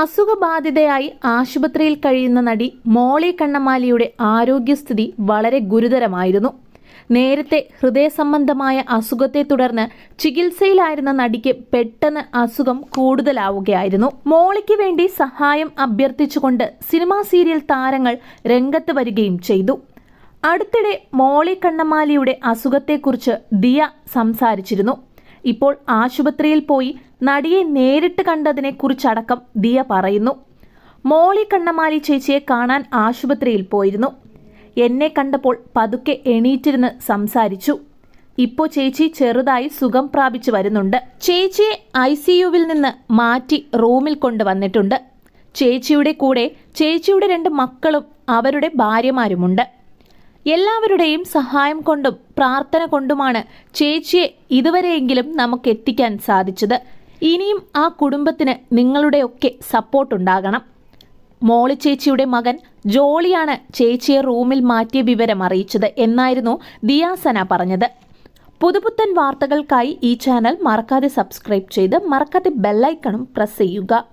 അസുഖബാധിതയായി ആശുപത്രിയിൽ കഴിയുന്ന നടി മോളി കണ്ണമാലിയുടെ ആരോഗ്യസ്ഥിതി വളരെ ഗുരുതരമായിരുന്നു നേരത്തെ ഹൃദയ സംബന്ധമായ അസുഖത്തെ തുടർന്ന് ചികിത്സയിലായിരുന്ന നടിക്ക് പെട്ടെന്ന് അസുഖം കൂടുതലാവുകയായിരുന്നു മോളിക്ക് വേണ്ടി സഹായം അഭ്യർത്ഥിച്ചുകൊണ്ട് സിനിമാ സീരിയൽ താരങ്ങൾ രംഗത്ത് വരികയും ചെയ്തു അടുത്തിടെ മോളി കണ്ണമാലിയുടെ അസുഖത്തെക്കുറിച്ച് ദിയ സംസാരിച്ചിരുന്നു ഇപ്പോൾ ആശുപത്രിയിൽ പോയി നടിയെ നേരിട്ട് കുറിച്ചടക്കം ദിയ പറയുന്നു മോളി കണ്ണമാലി ചേച്ചിയെ കാണാൻ ആശുപത്രിയിൽ പോയിരുന്നു എന്നെ കണ്ടപ്പോൾ പതുക്കെ എണീറ്റിരുന്ന് സംസാരിച്ചു ഇപ്പോൾ ചേച്ചി ചെറുതായി സുഖം പ്രാപിച്ചു വരുന്നുണ്ട് ചേച്ചിയെ ഐ സിയുവിൽ നിന്ന് മാറ്റി റൂമിൽ കൊണ്ടുവന്നിട്ടുണ്ട് ചേച്ചിയുടെ കൂടെ ചേച്ചിയുടെ രണ്ട് മക്കളും അവരുടെ ഭാര്യമാരുമുണ്ട് എല്ലാവരുടെയും സഹായം കൊണ്ടും പ്രാർത്ഥന കൊണ്ടുമാണ് ചേച്ചിയെ ഇതുവരെയെങ്കിലും നമുക്ക് എത്തിക്കാൻ സാധിച്ചത് ഇനിയും ആ കുടുംബത്തിന് നിങ്ങളുടെയൊക്കെ സപ്പോർട്ട് ഉണ്ടാകണം മോളി ചേച്ചിയുടെ മകൻ ജോളിയാണ് ചേച്ചിയെ റൂമിൽ മാറ്റിയ വിവരം അറിയിച്ചത് എന്നായിരുന്നു ദിയാസന പറഞ്ഞത് പുതുപുത്തൻ വാർത്തകൾക്കായി ഈ ചാനൽ മറക്കാതെ സബ്സ്ക്രൈബ് ചെയ്ത് മറക്കാതെ ബെല്ലൈക്കണും പ്രസ് ചെയ്യുക